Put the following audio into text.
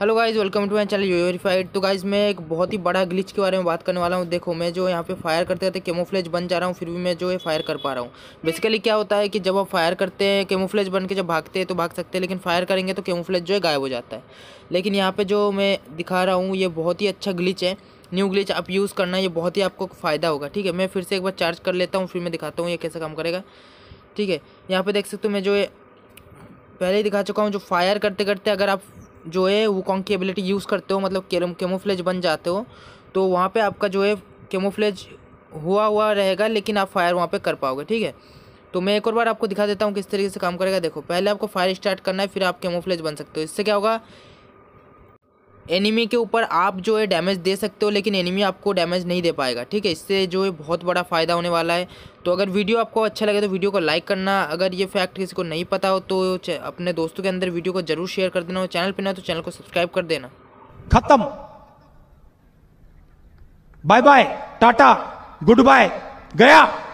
hello guys welcome to my channel यूरीफाइड तो guys मैं एक बहुत ही बड़ा ग्लिच के बारे में बात करने वाला हूँ देखो मैं जो यहाँ पे फायर करते करते केमोफ्लेज बन जा रहा हूँ फिर भी मैं जो है फायर कर पा रहा हूँ बेसिकली क्या होता है कि जब आप फायर करते हैं केमोफ्लेज बन के जब भागते हैं तो भाग सकते हैं लेकिन फायर करेंगे तो केमोफ्लेज जो है गायब हो जाता है लेकिन यहाँ पर जो मैं दिखा रहा हूँ ये बहुत ही अच्छा ग्लिच है न्यू ग्लिच आप यूज़ करना ये बहुत ही आपको फ़ायदा होगा ठीक है मैं फिर से एक बार चार्ज कर लेता हूँ फिर मैं दिखाता हूँ ये कैसे काम करेगा ठीक है यहाँ पर देख सकते हो मैं जो है पहले ही दिखा चुका हूँ जो फायर करते करते अगर आप जो है वुकोंग की एबिलिटी यूज़ करते हो मतलब केमोफ्लेज बन जाते हो तो वहाँ पे आपका जो है केमोफ्लेज हुआ हुआ रहेगा लेकिन आप फायर वहाँ पे कर पाओगे ठीक है तो मैं एक और बार आपको दिखा देता हूँ किस तरीके से काम करेगा देखो पहले आपको फायर स्टार्ट करना है फिर आप केमोफ्लेज बन सकते हो इससे क्या होगा एनिमी के ऊपर आप जो है डैमेज दे सकते हो लेकिन एनिमी आपको डैमेज नहीं दे पाएगा ठीक है इससे जो है बहुत बड़ा फ़ायदा होने वाला है तो अगर वीडियो आपको अच्छा लगे तो वीडियो को लाइक करना अगर ये फैक्ट किसी को नहीं पता हो तो अपने दोस्तों के अंदर वीडियो को जरूर शेयर कर देना और चैनल पर ना तो चैनल को सब्सक्राइब कर देना खत्म bye bye tata goodbye गया